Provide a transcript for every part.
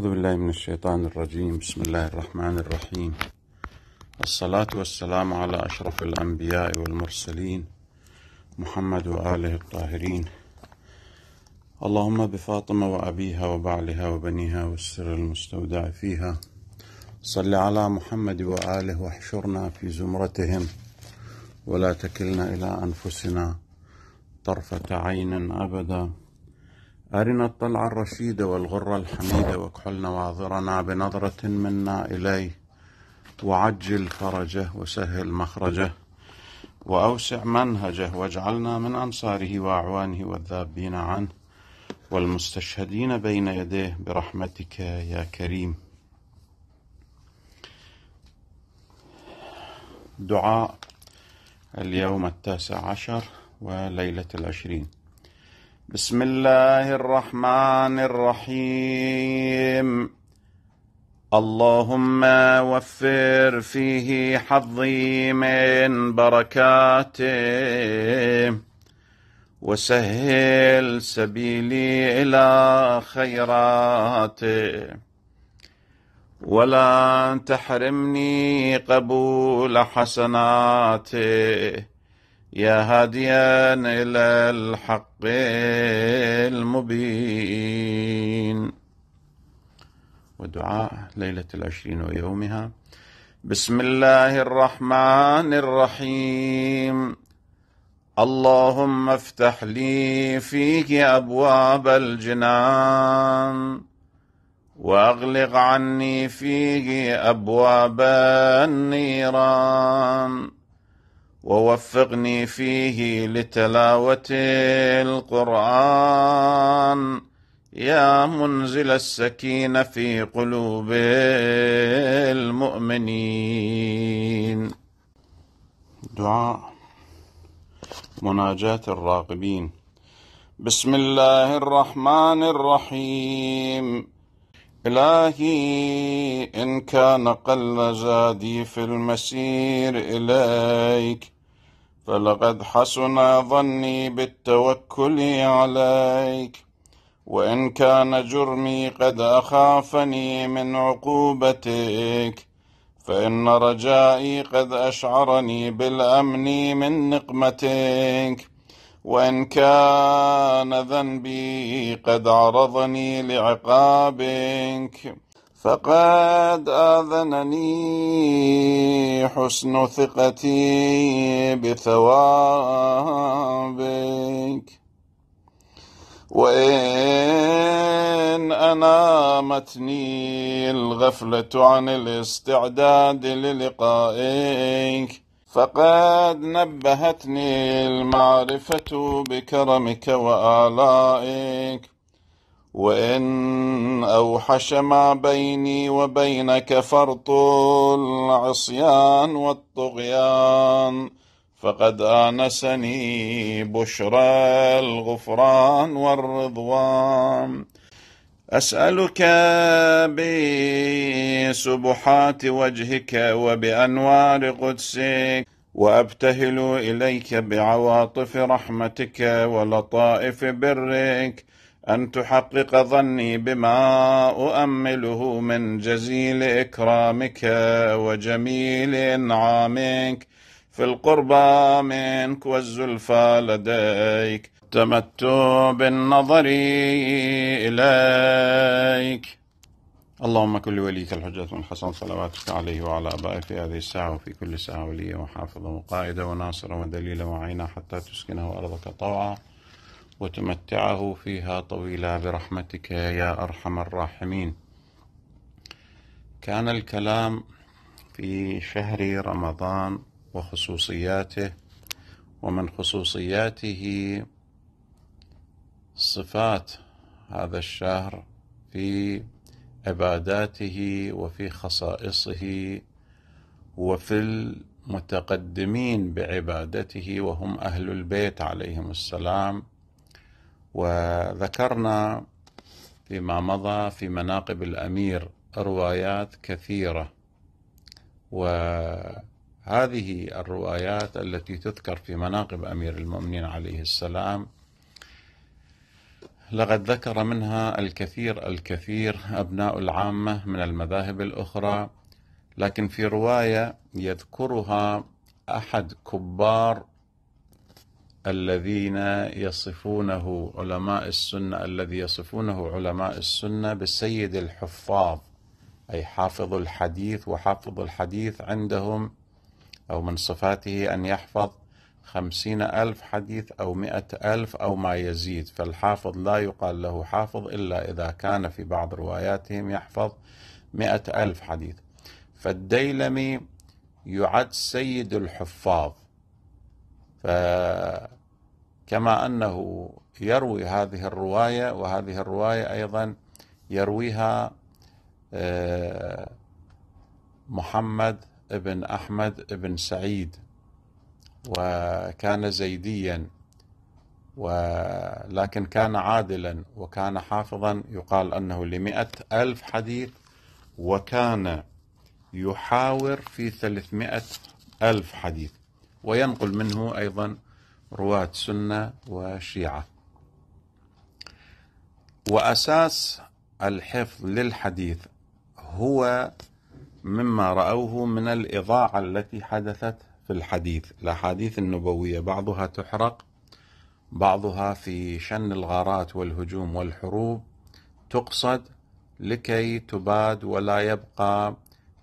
أعوذ بالله من الشيطان الرجيم بسم الله الرحمن الرحيم الصلاة والسلام على أشرف الأنبياء والمرسلين محمد وآله الطاهرين اللهم بفاطمة وأبيها وبعلها وبنيها والسر المستودع فيها صل على محمد وآله واحشرنا في زمرتهم ولا تكلنا إلى أنفسنا طرفة عين أبدا أرنا الطلع الرشيد والغر الحميد واكحلنا نواظرنا بنظرة منا إليه وعجل فرجه وسهل مخرجه وأوسع منهجه واجعلنا من أنصاره وأعوانه والذابين عنه والمستشهدين بين يديه برحمتك يا كريم دعاء اليوم التاسع عشر وليلة العشرين بسم الله الرحمن الرحيم اللهم وفر فيه حظي من بركاته وسهل سبيلي الى خيراته ولا تحرمني قبول حسناته يا هاديا إلى الحق المبين ودعاء ليلة العشرين ويومها بسم الله الرحمن الرحيم اللهم افتح لي فيك أبواب الجنان وأغلق عني فيه أبواب النيران ووفقني فيه لتلاوة القرآن يا منزل السكينة في قلوب المؤمنين دعاء مناجاة الراغبين بسم الله الرحمن الرحيم إلهي إن كان قل زادي في المسير إليك فلقد حسن ظني بالتوكل عليك وإن كان جرمي قد أخافني من عقوبتك فإن رجائي قد أشعرني بالأمن من نقمتك وإن كان ذنبي قد عرضني لعقابك فقد آذنني حسن ثقتي بثوابك وإن أنامتني الغفلة عن الاستعداد للقائك فقد نبهتني المعرفة بكرمك وآلائك وإن أوحش ما بيني وبينك فرط العصيان والطغيان فقد آنسني بشرى الغفران والرضوان أسألك بسبحات وجهك وبأنوار قدسك وأبتهل إليك بعواطف رحمتك ولطائف برك أن تحقق ظني بما أؤمله من جزيل إكرامك وجميل إنعامك في القربى منك والزلفى لديك تمت بالنظر إليك اللهم كل وليك الحجة حسن صلواتك عليه وعلى آبائه في هذه الساعة وفي كل ساعة وليا وحافظا وقائدا وناصرا ودليلا وعينا حتى تسكنه أرضك طوعا وتمتعه فيها طويلا برحمتك يا أرحم الراحمين كان الكلام في شهر رمضان وخصوصياته ومن خصوصياته صفات هذا الشهر في عباداته وفي خصائصه وفي المتقدمين بعبادته وهم اهل البيت عليهم السلام وذكرنا فيما مضى في مناقب الامير روايات كثيره وهذه الروايات التي تذكر في مناقب امير المؤمنين عليه السلام لقد ذكر منها الكثير الكثير ابناء العامه من المذاهب الاخرى لكن في روايه يذكرها احد كبار الذين يصفونه علماء السنة الذي يصفونه علماء السنة بالسيد الحفاظ أي حافظ الحديث وحافظ الحديث عندهم أو من صفاته أن يحفظ خمسين ألف حديث أو مئة ألف أو ما يزيد فالحافظ لا يقال له حافظ إلا إذا كان في بعض رواياتهم يحفظ مئة ألف حديث فالديلمي يعد سيد الحفاظ فكما أنه يروي هذه الرواية وهذه الرواية أيضا يرويها آه، محمد بن أحمد بن سعيد وكان زيديا ولكن كان عادلا وكان حافظا يقال أنه لمئة ألف حديث وكان يحاور في ثلاثمائة ألف حديث وينقل منه أيضا رواة سنة وشيعة وأساس الحفظ للحديث هو مما رأوه من الإضاعة التي حدثت في الحديث الأحاديث النبوية بعضها تحرق بعضها في شن الغارات والهجوم والحروب تقصد لكي تباد ولا يبقى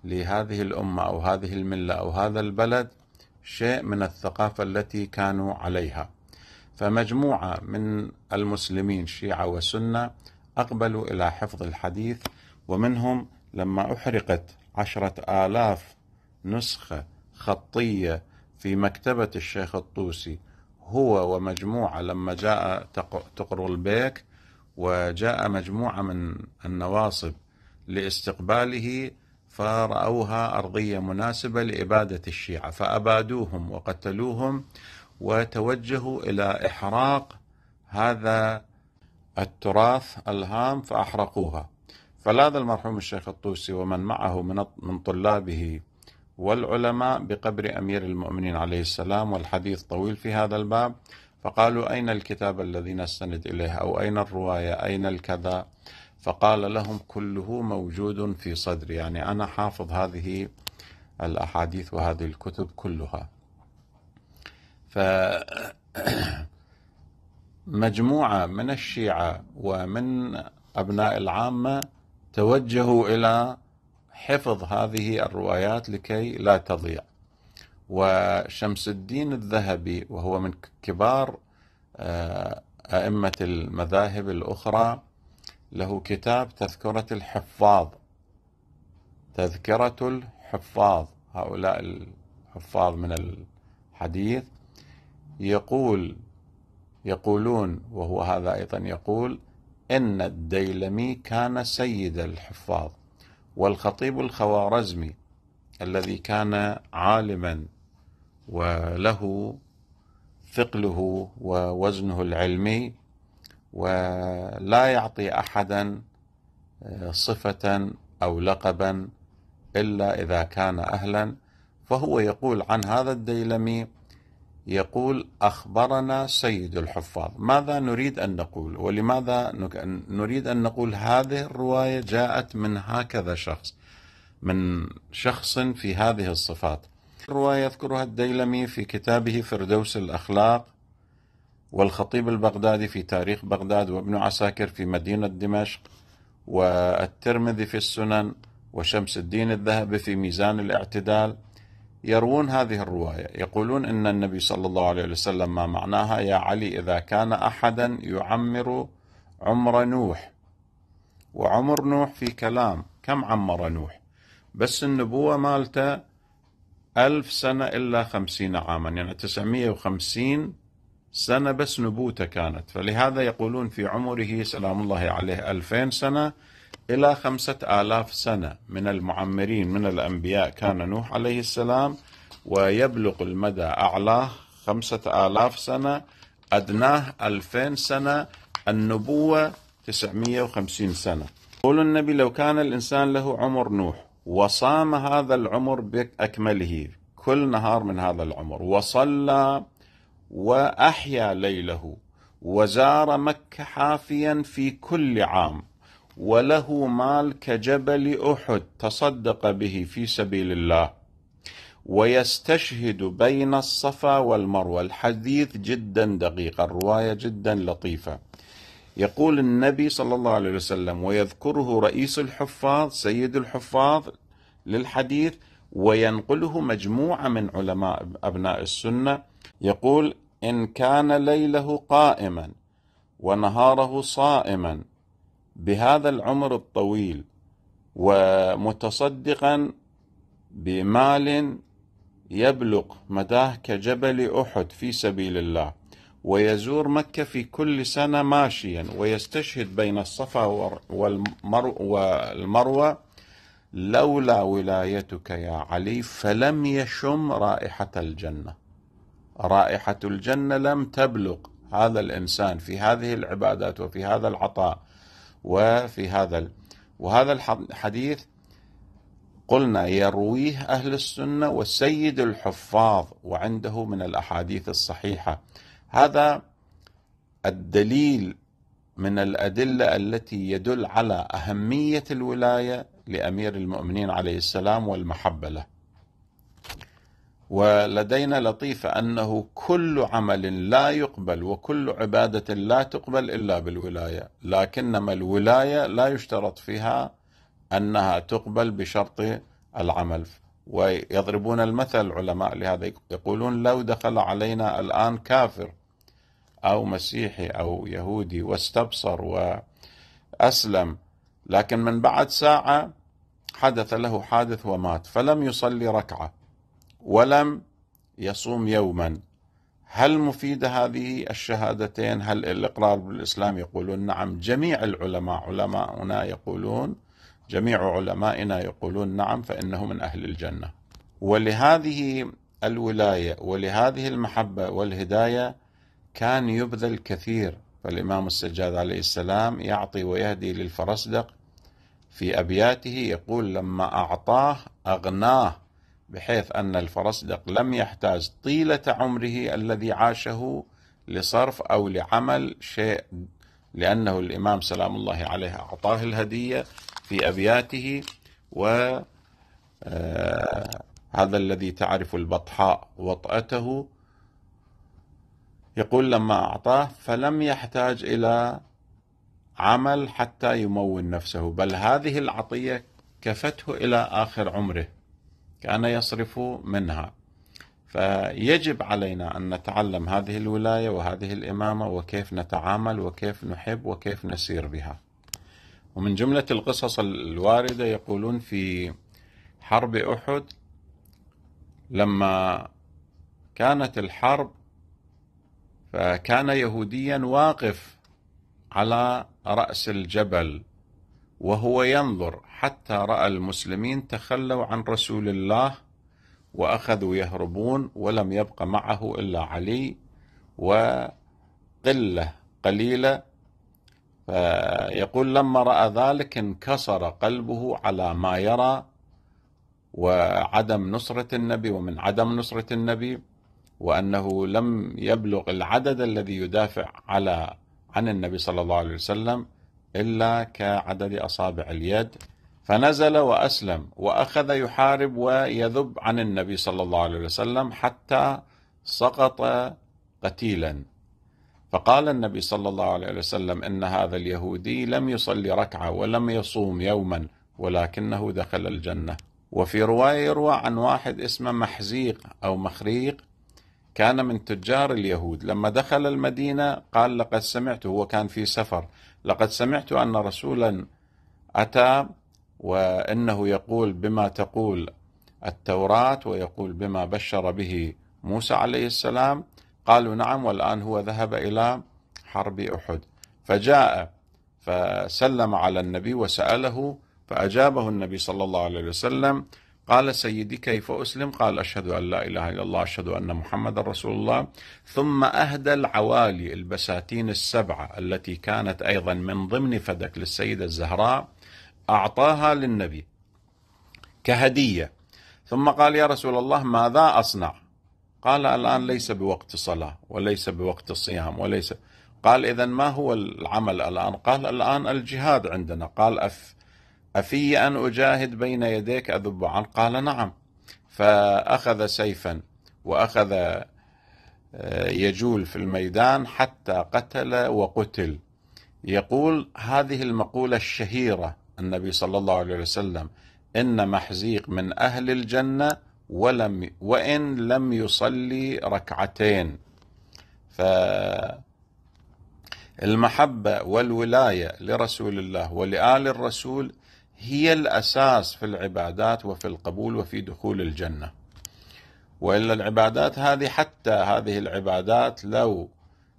لهذه الأمة أو هذه الملة أو هذا البلد شيء من الثقافة التي كانوا عليها فمجموعة من المسلمين شيعة وسنة أقبلوا إلى حفظ الحديث ومنهم لما أحرقت عشرة آلاف نسخة خطية في مكتبة الشيخ الطوسي هو ومجموعة لما جاء تقر البيك وجاء مجموعة من النواصب لاستقباله فرأوها أرضية مناسبة لإبادة الشيعة فأبادوهم وقتلوهم وتوجهوا إلى إحراق هذا التراث الهام فأحرقوها فلاذ المرحوم الشيخ الطوسي ومن معه من طلابه والعلماء بقبر أمير المؤمنين عليه السلام والحديث طويل في هذا الباب فقالوا أين الكتاب الذي نستند إليه أو أين الرواية أين الكذا فقال لهم كله موجود في صدري يعني أنا حافظ هذه الأحاديث وهذه الكتب كلها ف مجموعة من الشيعة ومن أبناء العامة توجهوا إلى حفظ هذه الروايات لكي لا تضيع وشمس الدين الذهبي وهو من كبار آه، أئمة المذاهب الأخرى له كتاب تذكرة الحفاظ تذكرة الحفاظ هؤلاء الحفاظ من الحديث يقول يقولون وهو هذا أيضا يقول إن الديلمي كان سيد الحفاظ والخطيب الخوارزمي الذي كان عالما وله ثقله ووزنه العلمي ولا يعطي احدا آه، صفه او لقبا الا اذا كان اهلا فهو يقول عن هذا الديلمي يقول اخبرنا سيد الحفاظ ماذا نريد ان نقول ولماذا نريد ان نقول هذه الروايه جاءت من هكذا شخص من شخص في هذه الصفات الروايه يذكرها الديلمي في كتابه فردوس الاخلاق والخطيب البغدادي في تاريخ بغداد وابن عساكر في مدينة دمشق والترمذي في السنن وشمس الدين الذهبي في ميزان الاعتدال يروون هذه الرواية يقولون إن النبي صلى الله عليه وسلم ما معناها يا علي إذا كان أحدا يعمر عمر نوح وعمر نوح في كلام كم عمر نوح بس النبوة مالته ألف سنة إلا خمسين عاما يعني تسعمية وخمسين سنة بس نبوته كانت فلهذا يقولون في عمره سلام الله عليه ألفين سنة إلى خمسة آلاف سنة من المعمرين من الأنبياء كان نوح عليه السلام ويبلغ المدى أعلاه خمسة آلاف سنة أدناه ألفين سنة النبوة تسعمية وخمسين سنة قول النبي لو كان الإنسان له عمر نوح وصام هذا العمر بأكمله كل نهار من هذا العمر وصلى وأحيا ليله وزار مكة حافيا في كل عام وله مال كجبل أحد تصدق به في سبيل الله ويستشهد بين الصفا والمروة الحديث جدا دقيق الرواية جدا لطيفة يقول النبي صلى الله عليه وسلم ويذكره رئيس الحفاظ سيد الحفاظ للحديث وينقله مجموعة من علماء أبناء السنة يقول إن كان ليله قائما ونهاره صائما بهذا العمر الطويل ومتصدقا بمال يبلغ مداه كجبل أحد في سبيل الله ويزور مكة في كل سنة ماشيا ويستشهد بين الصفا والمروة لولا ولايتك يا علي فلم يشم رائحة الجنة رائحة الجنة لم تبلغ هذا الإنسان في هذه العبادات وفي هذا العطاء وفي هذا وهذا الحديث قلنا يرويه أهل السنة والسيد الحفاظ وعنده من الأحاديث الصحيحة هذا الدليل من الأدلة التي يدل على أهمية الولاية لأمير المؤمنين عليه السلام والمحبة له ولدينا لطيفة أنه كل عمل لا يقبل وكل عبادة لا تقبل إلا بالولاية لكنما الولاية لا يشترط فيها أنها تقبل بشرط العمل ويضربون المثل العلماء لهذا يقولون لو دخل علينا الآن كافر أو مسيحي أو يهودي واستبصر وأسلم لكن من بعد ساعة حدث له حادث ومات فلم يصلي ركعه ولم يصوم يوما هل مفيدة هذه الشهادتين هل الإقرار بالإسلام يقولون نعم جميع العلماء علماؤنا يقولون جميع علمائنا يقولون نعم فإنه من أهل الجنة ولهذه الولاية ولهذه المحبة والهداية كان يبذل كثير فالإمام السجاد عليه السلام يعطي ويهدي للفرزدق في أبياته يقول لما أعطاه أغناه بحيث أن الفرزدق لم يحتاج طيلة عمره الذي عاشه لصرف أو لعمل شيء لأنه الإمام سلام الله عليه أعطاه الهدية في أبياته و آه، هذا الذي تعرف البطحاء وطأته يقول لما أعطاه فلم يحتاج إلى عمل حتى يمون نفسه بل هذه العطية كفته إلى آخر عمره كان يصرف منها فيجب علينا أن نتعلم هذه الولاية وهذه الإمامة وكيف نتعامل وكيف نحب وكيف نسير بها ومن جملة القصص الواردة يقولون في حرب أحد لما كانت الحرب فكان يهوديا واقف على رأس الجبل وهو ينظر حتى راى المسلمين تخلوا عن رسول الله واخذوا يهربون ولم يبق معه الا علي وقله قليله فيقول لما راى ذلك انكسر قلبه على ما يرى وعدم نصره النبي ومن عدم نصره النبي وانه لم يبلغ العدد الذي يدافع على عن النبي صلى الله عليه وسلم إلا كعدد أصابع اليد فنزل وأسلم وأخذ يحارب ويذب عن النبي صلى الله عليه وسلم حتى سقط قتيلا فقال النبي صلى الله عليه وسلم إن هذا اليهودي لم يصلي ركعة ولم يصوم يوما ولكنه دخل الجنة وفي رواية يروى عن واحد اسمه محزيق أو مخريق كان من تجار اليهود لما دخل المدينة قال لقد سمعت هو كان في سفر لقد سمعت أن رسولا أتى وأنه يقول بما تقول التوراة ويقول بما بشر به موسى عليه السلام قالوا نعم والآن هو ذهب إلى حرب أحد فجاء فسلم على النبي وسأله فأجابه النبي صلى الله عليه وسلم قال سيدي كيف أسلم قال أشهد أن لا إله إلا الله أشهد أن محمد رسول الله ثم أهدى العوالي البساتين السبعة التي كانت أيضا من ضمن فدك للسيدة الزهراء أعطاها للنبي كهدية ثم قال يا رسول الله ماذا أصنع قال الآن ليس بوقت صلاة وليس بوقت الصيام وليس قال إذا ما هو العمل الآن قال الآن الجهاد عندنا قال أف أفي أن أجاهد بين يديك أذب عن قال نعم فأخذ سيفا وأخذ آه، يجول في الميدان حتى قتل وقتل يقول هذه المقولة الشهيرة النبي صلى الله عليه وسلم إن محزيق من أهل الجنة ولم وإن لم يصلي ركعتين فالمحبة والولاية لرسول الله ولآل الرسول هي الأساس في العبادات وفي القبول وفي دخول الجنة وإلا العبادات هذه حتى هذه العبادات لو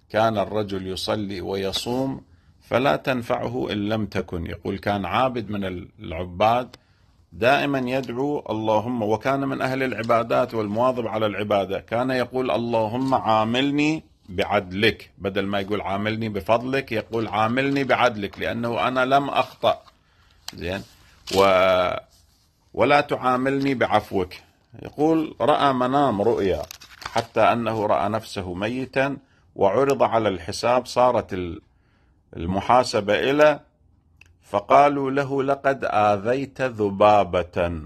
كان الرجل يصلي ويصوم فلا تنفعه إن لم تكن يقول كان عابد من العباد دائما يدعو اللهم وكان من أهل العبادات والمواظب على العبادة كان يقول اللهم عاملني بعدلك بدل ما يقول عاملني بفضلك يقول عاملني بعدلك لأنه أنا لم أخطأ زين و ولا تعاملني بعفوك يقول رأى منام رؤيا حتى أنه رأى نفسه ميتا وعرض على الحساب صارت المحاسبة إلى فقالوا له لقد آذيت ذبابة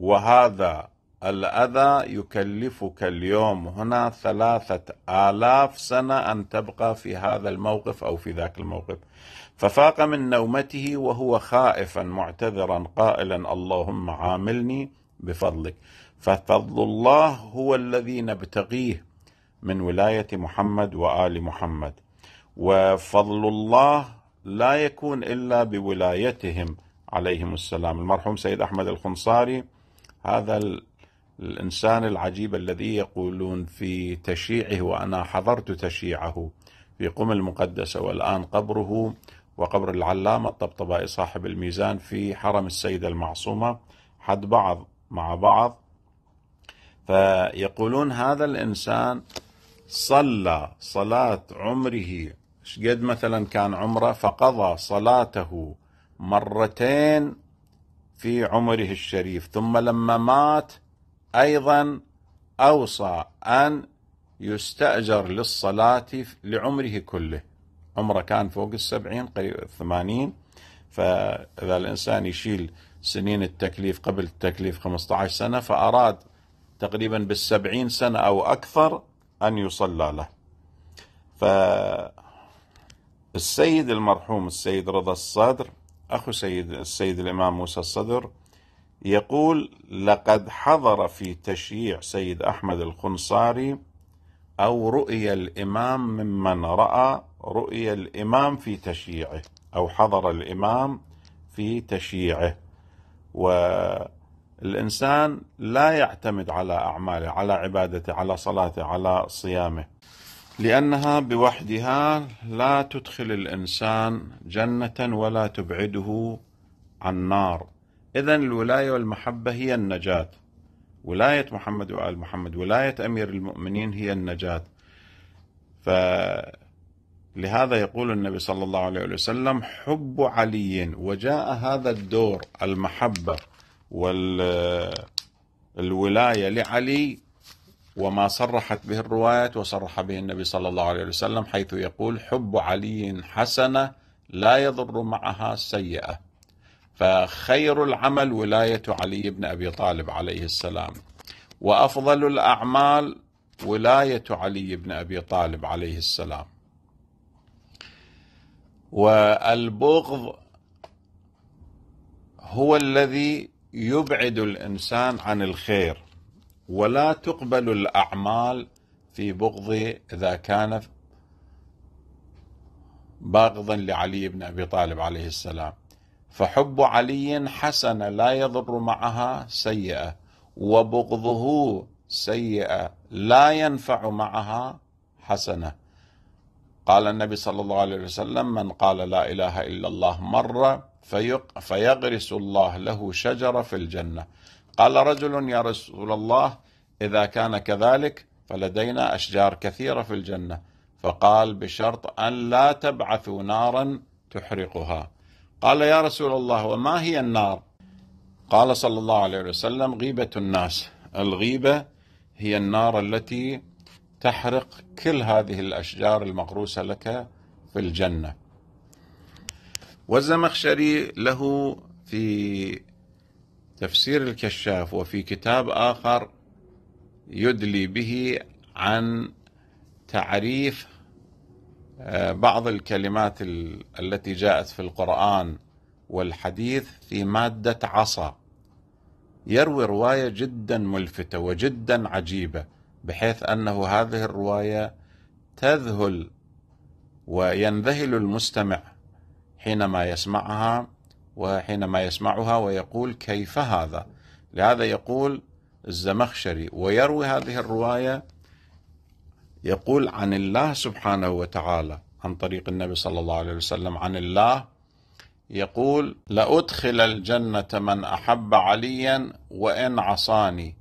وهذا الأذى يكلفك اليوم هنا ثلاثة آلاف سنة أن تبقى في هذا الموقف أو في ذاك الموقف ففاق من نومته وهو خائفا معتذرا قائلا اللهم عاملني بفضلك ففضل الله هو الذي نبتغيه من ولاية محمد وآل محمد وفضل الله لا يكون إلا بولايتهم عليهم السلام المرحوم سيد أحمد الخنصاري هذا الإنسان العجيب الذي يقولون في تشيعه وأنا حضرت تشيعه في قم المقدسة والآن قبره وقبر العلامة الطبطبائي صاحب الميزان في حرم السيدة المعصومة حد بعض مع بعض فيقولون هذا الإنسان صلى صلاة عمره قد مثلا كان عمره فقضى صلاته مرتين في عمره الشريف ثم لما مات أيضا أوصى أن يستأجر للصلاة لعمره كله عمره كان فوق السبعين قريب الثمانين فإذا الإنسان يشيل سنين التكليف قبل التكليف 15 سنة فأراد تقريبا بالسبعين سنة أو أكثر أن يصلى له فالسيد المرحوم السيد رضا الصدر أخو سيد السيد الإمام موسى الصدر يقول لقد حضر في تشييع سيد أحمد الخنصاري أو رؤية الإمام ممن رأى رؤية الإمام في تشييعه أو حضر الإمام في تشييعه والإنسان لا يعتمد على أعماله على عبادته على صلاته على صيامه لأنها بوحدها لا تدخل الإنسان جنة ولا تبعده عن نار إذا الولاية والمحبة هي النجاة ولاية محمد وآل محمد ولاية أمير المؤمنين هي النجاة فلهذا يقول النبي صلى الله عليه وسلم حب علي وجاء هذا الدور المحبة والولاية لعلي وما صرحت به الروايات وصرح به النبي صلى الله عليه وسلم حيث يقول حب علي حسنة لا يضر معها سيئة فخير العمل ولاية علي بن أبي طالب عليه السلام وأفضل الأعمال ولاية علي بن أبي طالب عليه السلام والبغض هو الذي يبعد الإنسان عن الخير ولا تقبل الأعمال في بغض إذا كان باغضا لعلي بن أبي طالب عليه السلام فحب علي حسنة لا يضر معها سيئة وبغضه سيئة لا ينفع معها حسنة قال النبي صلى الله عليه وسلم من قال لا إله إلا الله مرة فيغرس الله له شجرة في الجنة قال رجل يا رسول الله إذا كان كذلك فلدينا أشجار كثيرة في الجنة فقال بشرط أن لا تبعثوا نارا تحرقها قال يا رسول الله وما هي النار قال صلى الله عليه وسلم غيبة الناس الغيبة هي النار التي تحرق كل هذه الأشجار المغروسة لك في الجنة والزمخشري له في تفسير الكشاف وفي كتاب آخر يدلي به عن تعريف آه، بعض الكلمات التي جاءت في القرآن والحديث في مادة عصا يروي رواية جدا ملفتة وجدا عجيبة بحيث أنه هذه الرواية تذهل وينذهل المستمع حينما يسمعها وحينما يسمعها ويقول كيف هذا لهذا يقول الزمخشري ويروي هذه الرواية يقول عن الله سبحانه وتعالى عن طريق النبي صلى الله عليه وسلم عن الله يقول لأدخل الجنة من أحب عليا وإن عصاني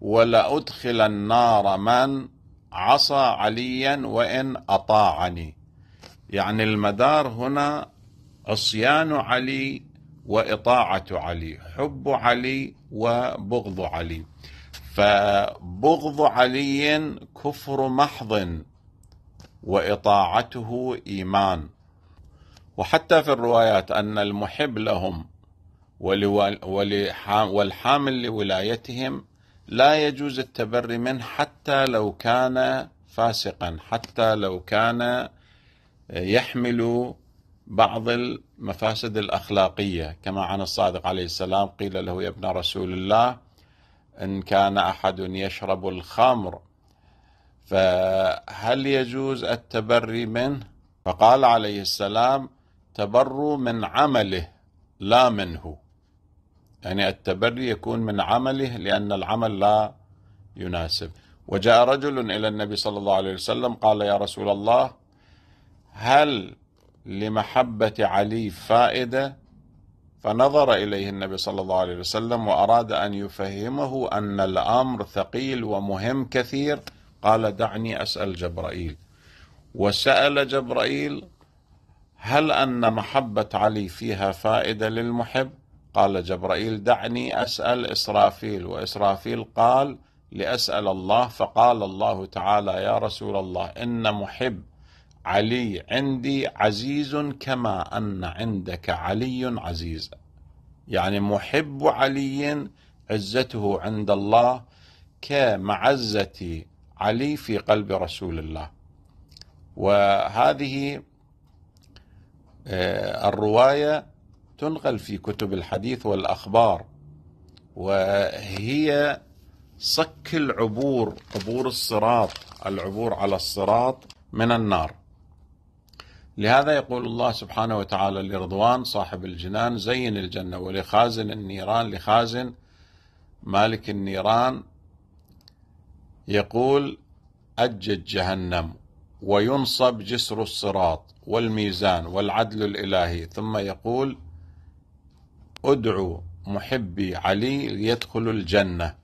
ولأدخل النار من عصى عليا وإن أطاعني يعني المدار هنا عصيان علي وإطاعة علي حب علي وبغض علي فبغض علي كفر محض وإطاعته إيمان وحتى في الروايات أن المحب لهم والحامل لولايتهم لا يجوز التبري منه حتى لو كان فاسقا حتى لو كان يحمل بعض المفاسد الأخلاقية كما عن الصادق عليه السلام قيل له يا ابن رسول الله إن كان أحد يشرب الخمر فهل يجوز التبري منه فقال عليه السلام تبروا من عمله لا منه يعني التبري يكون من عمله لأن العمل لا يناسب وجاء رجل إلى النبي صلى الله عليه وسلم قال يا رسول الله هل لمحبة علي فائدة فنظر إليه النبي صلى الله عليه وسلم وأراد أن يفهمه أن الأمر ثقيل ومهم كثير قال دعني أسأل جبرائيل وسأل جبرائيل هل أن محبة علي فيها فائدة للمحب قال جبرائيل دعني أسأل إسرافيل وإسرافيل قال لأسأل الله فقال الله تعالى يا رسول الله إن محب علي عندي عزيز كما أن عندك علي عزيز يعني محب علي عزته عند الله كمعزة علي في قلب رسول الله وهذه آه، الرواية تنقل في كتب الحديث والأخبار وهي صك العبور عبور الصراط العبور على الصراط من النار لهذا يقول الله سبحانه وتعالى لرضوان صاحب الجنان زين الجنة ولخازن النيران لخازن مالك النيران يقول أجد جهنم وينصب جسر الصراط والميزان والعدل الإلهي ثم يقول ادعو محبي علي ليدخل الجنة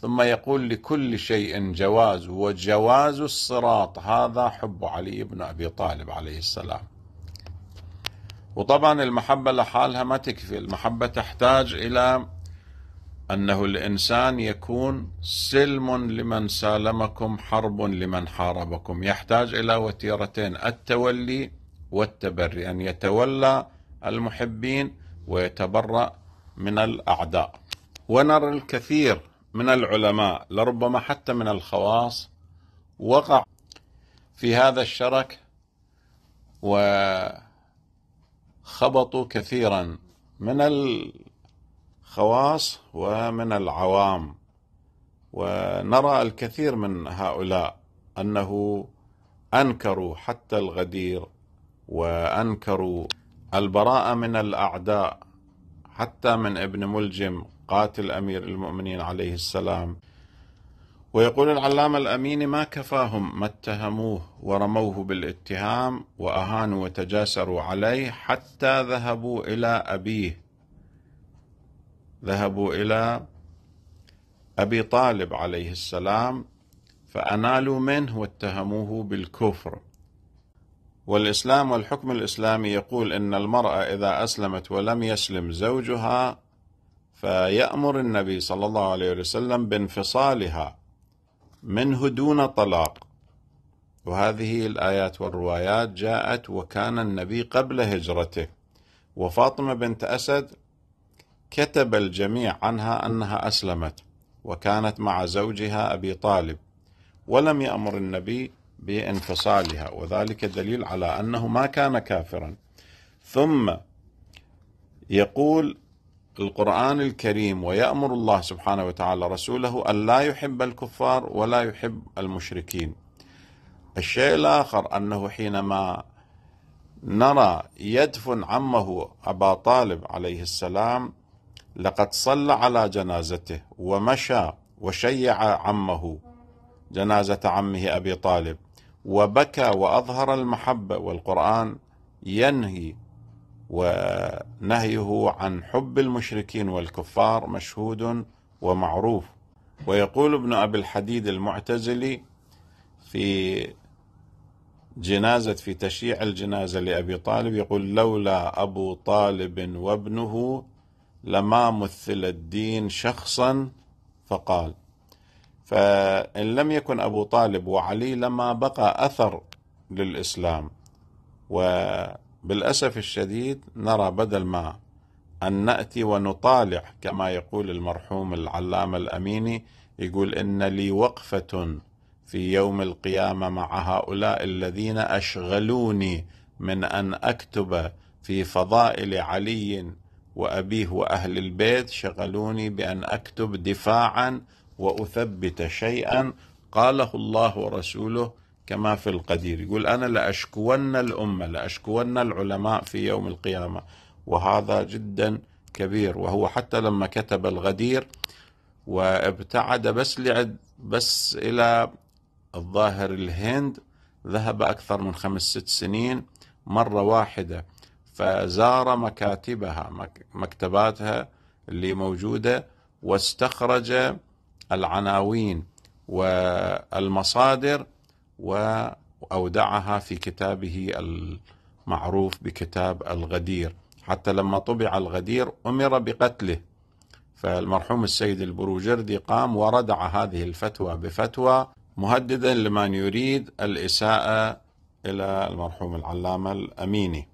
ثم يقول لكل شيء جواز وجواز الصراط هذا حب علي بن أبي طالب عليه السلام وطبعا المحبة لحالها ما تكفي المحبة تحتاج إلى أنه الإنسان يكون سلم لمن سالمكم حرب لمن حاربكم يحتاج إلى وتيرتين التولي والتبري أن يتولى المحبين ويتبرأ من الأعداء ونرى الكثير من العلماء لربما حتى من الخواص وقع في هذا الشرك وخبطوا كثيرا من الخواص ومن العوام ونرى الكثير من هؤلاء انه انكروا حتى الغدير وانكروا البراءه من الاعداء حتى من ابن ملجم قاتل أمير المؤمنين عليه السلام ويقول العلامة الأميني ما كفاهم ما اتهموه ورموه بالاتهام وأهانوا وتجاسروا عليه حتى ذهبوا إلى أبيه ذهبوا إلى أبي طالب عليه السلام فأنالوا منه واتهموه بالكفر والإسلام والحكم الإسلامي يقول إن المرأة إذا أسلمت ولم يسلم زوجها فيأمر النبي صلى الله عليه وسلم بانفصالها منه دون طلاق وهذه الآيات والروايات جاءت وكان النبي قبل هجرته وفاطمة بنت أسد كتب الجميع عنها أنها أسلمت وكانت مع زوجها أبي طالب ولم يأمر النبي بانفصالها وذلك دليل على أنه ما كان كافرا ثم يقول القرآن الكريم ويأمر الله سبحانه وتعالى رسوله أن لا يحب الكفار ولا يحب المشركين الشيء الآخر أنه حينما نرى يدفن عمه أبا طالب عليه السلام لقد صلى على جنازته ومشى وشيع عمه جنازة عمه أبي طالب وبكى وأظهر المحبة والقرآن ينهي ونهيه عن حب المشركين والكفار مشهود ومعروف ويقول ابن أبي الحديد المعتزلي في جنازة في تشييع الجنازة لأبي طالب يقول لولا أبو طالب وابنه لما مثل الدين شخصا فقال فإن لم يكن أبو طالب وعلي لما بقى أثر للإسلام و بالأسف الشديد نرى بدل ما أن نأتي ونطالع كما يقول المرحوم العلامة الأميني يقول إن لي وقفة في يوم القيامة مع هؤلاء الذين أشغلوني من أن أكتب في فضائل علي وأبيه وأهل البيت شغلوني بأن أكتب دفاعا وأثبت شيئا قاله الله ورسوله كما في القدير يقول أنا لأشكون الأمة لأشكون العلماء في يوم القيامة وهذا جدا كبير وهو حتى لما كتب الغدير وابتعد بس لعد بس إلى الظاهر الهند ذهب أكثر من خمس ست سنين مرة واحدة فزار مكاتبها مكتباتها اللي موجودة واستخرج العناوين والمصادر واودعها في كتابه المعروف بكتاب الغدير حتى لما طبع الغدير امر بقتله فالمرحوم السيد البروجردي قام وردع هذه الفتوى بفتوى مهددا لمن يريد الاساءه الى المرحوم العلامه الاميني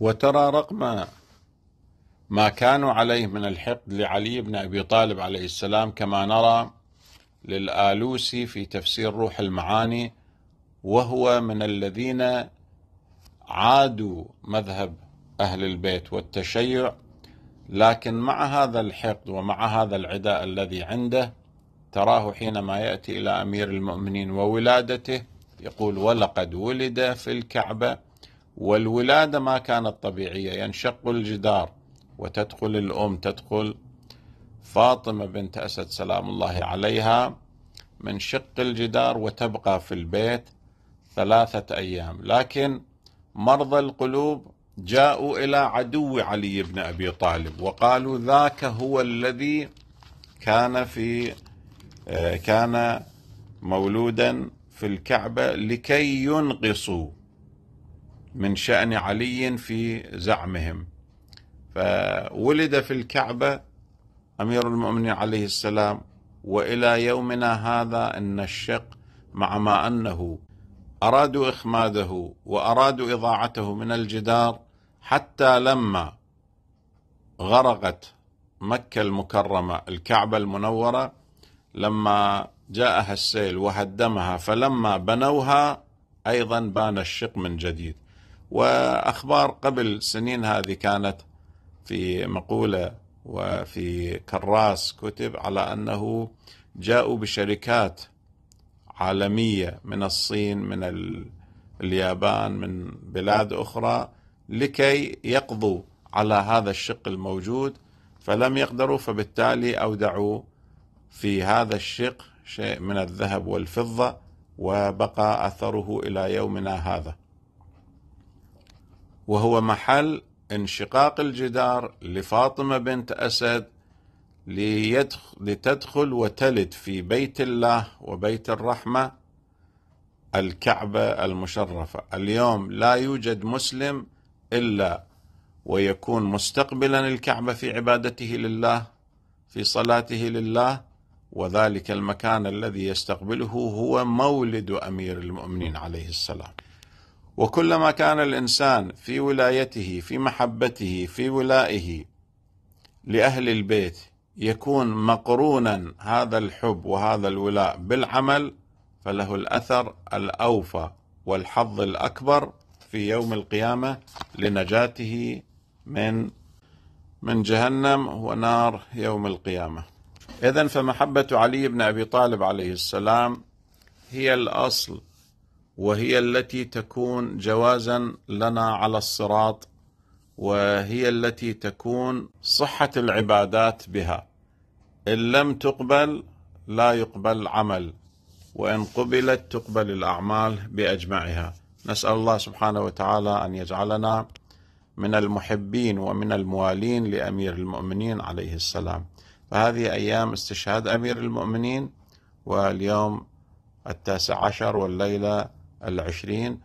وترى رقم ما كانوا عليه من الحقد لعلي بن ابي طالب عليه السلام كما نرى للآلوسي في تفسير روح المعاني وهو من الذين عادوا مذهب أهل البيت والتشيع لكن مع هذا الحقد ومع هذا العداء الذي عنده تراه حينما يأتي إلى أمير المؤمنين وولادته يقول ولقد ولد في الكعبة والولادة ما كانت طبيعية ينشق الجدار وتدخل الأم تدخل فاطمة بنت أسد سلام الله عليها من شق الجدار وتبقى في البيت ثلاثة أيام لكن مرضى القلوب جاءوا إلى عدو علي بن أبي طالب وقالوا ذاك هو الذي كان في آه، كان مولودا في الكعبة لكي ينقصوا من شأن علي في زعمهم فولد في الكعبة امير المؤمنين عليه السلام والى يومنا هذا ان الشق مع ما انه ارادوا اخماده وارادوا اضاعته من الجدار حتى لما غرقت مكه المكرمه الكعبه المنوره لما جاءها السيل وهدمها فلما بنوها ايضا بان الشق من جديد واخبار قبل سنين هذه كانت في مقوله وفي كراس كتب على انه جاءوا بشركات عالميه من الصين من اليابان من بلاد اخرى لكي يقضوا على هذا الشق الموجود فلم يقدروا فبالتالي اودعوا في هذا الشق شيء من الذهب والفضه وبقى اثره الى يومنا هذا وهو محل انشقاق الجدار لفاطمة بنت أسد لتدخل وتلد في بيت الله وبيت الرحمة الكعبة المشرفة اليوم لا يوجد مسلم إلا ويكون مستقبلا الكعبة في عبادته لله في صلاته لله وذلك المكان الذي يستقبله هو مولد أمير المؤمنين عليه السلام وكلما كان الانسان في ولايته في محبته في ولائه لاهل البيت يكون مقرونا هذا الحب وهذا الولاء بالعمل فله الاثر الاوفى والحظ الاكبر في يوم القيامه لنجاته من من جهنم ونار يوم القيامه. اذا فمحبه علي بن ابي طالب عليه السلام هي الاصل وهي التي تكون جوازا لنا على الصراط وهي التي تكون صحة العبادات بها إن لم تقبل لا يقبل عمل وإن قبلت تقبل الأعمال بأجمعها نسأل الله سبحانه وتعالى أن يجعلنا من المحبين ومن الموالين لأمير المؤمنين عليه السلام فهذه أيام استشهاد أمير المؤمنين واليوم التاسع عشر والليلة العشرين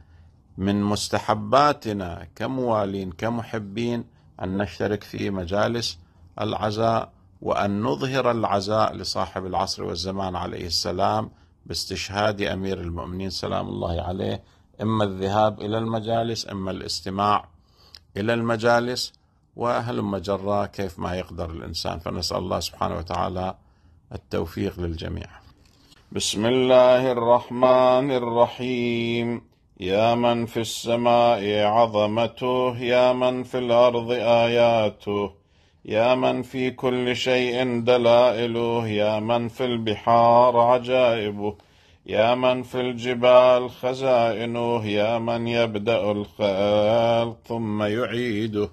من مستحباتنا كموالين كمحبين أن نشترك في مجالس العزاء وأن نظهر العزاء لصاحب العصر والزمان عليه السلام باستشهاد أمير المؤمنين سلام الله عليه إما الذهاب إلى المجالس إما الاستماع إلى المجالس وأهل مجرى كيف ما يقدر الإنسان فنسأل الله سبحانه وتعالى التوفيق للجميع بسم الله الرحمن الرحيم يا من في السماء عظمته يا من في الارض اياته يا من في كل شيء دلائله يا من في البحار عجائبه يا من في الجبال خزائنه يا من يبدا الخلق ثم يعيده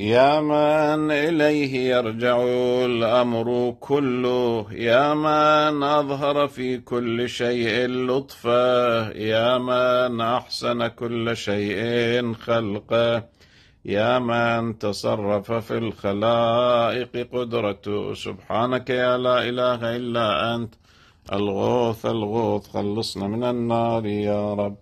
يا من إليه يرجع الأمر كله يا من أظهر في كل شيء لطفه يا من أحسن كل شيء خلقه يا من تصرف في الخلائق قدرته سبحانك يا لا إله إلا أنت الغوث الغوث خلصنا من النار يا رب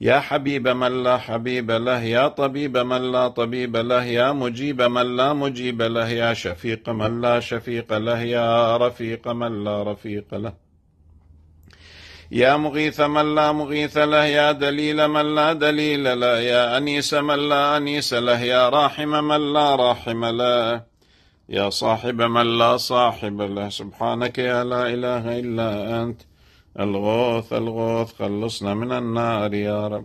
يا حبيب من لا حبيب له يا طبيب من لا طبيب له يا مجيب من لا مجيب له يا شفيق من لا شفيق له يا رفيق من لا رفيق له يا مغيث من لا مغيث له يا دليل من لا دليل له يا أنيس من لا أنيس له يا راحم من لا راحم له يا صاحب من لا صاحب له سبحانك يا لا إله إلا أنت الغوث الغوث خلصنا من النار يا رب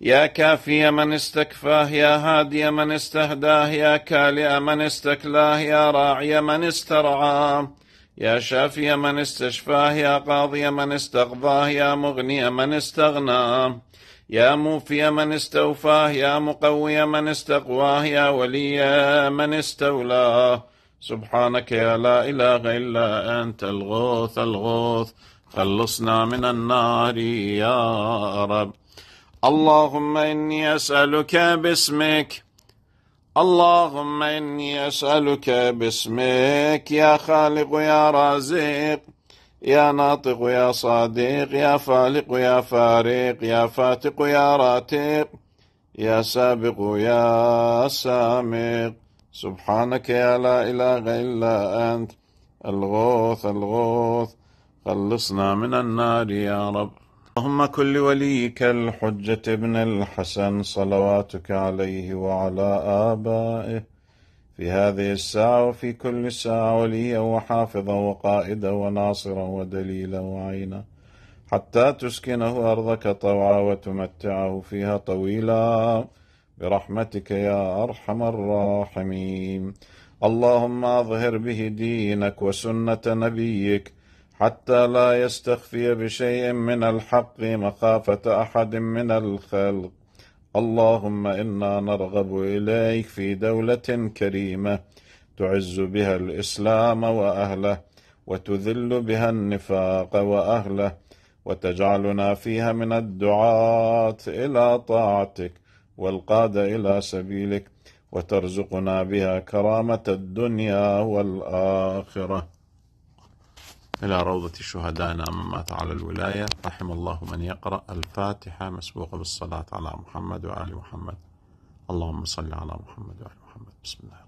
يا كافي من استكفاه يا هادي من استهداه يا كالئ من استكلاه يا راعي من استرعاه يا شافي من استشفاه يا قاضي من استقضاه يا مغني من استغناه يا موفي من استوفاه يا مقوي من استقواه يا ولي من استولاه سبحانك يا لا إله إلا أنت الغوث الغوث خلصنا من النار يا رب اللهم إني أسألك باسمك اللهم إني أسألك باسمك يا خالق يا رازق يا ناطق يا صادق يا فالق يا فارق يا فاتق يا راتق يا سابق يا سامق سبحانك يا لا إله إلا أنت الغوث الغوث خلصنا من النار يا رب اللهم كن لوليك الحجة ابن الحسن صلواتك عليه وعلى آبائه في هذه الساعة وفي كل ساعة وليا وحافظا وقائدا وناصرا ودليلا وعينا حتى تسكنه أرضك طوعا وتمتعه فيها طويلا برحمتك يا أرحم الراحمين اللهم أظهر به دينك وسنة نبيك حتى لا يستخفي بشيء من الحق مخافة أحد من الخلق اللهم إنا نرغب إليك في دولة كريمة تعز بها الإسلام وأهله وتذل بها النفاق وأهله وتجعلنا فيها من الدعاة إلى طاعتك والقادة إلى سبيلك وترزقنا بها كرامة الدنيا والآخرة إلى روضة الشهداء من مات على الولاية رحم الله من يقرأ الفاتحة مسبوقة بالصلاة على محمد وآل محمد اللهم صل على محمد وآل محمد بسم الله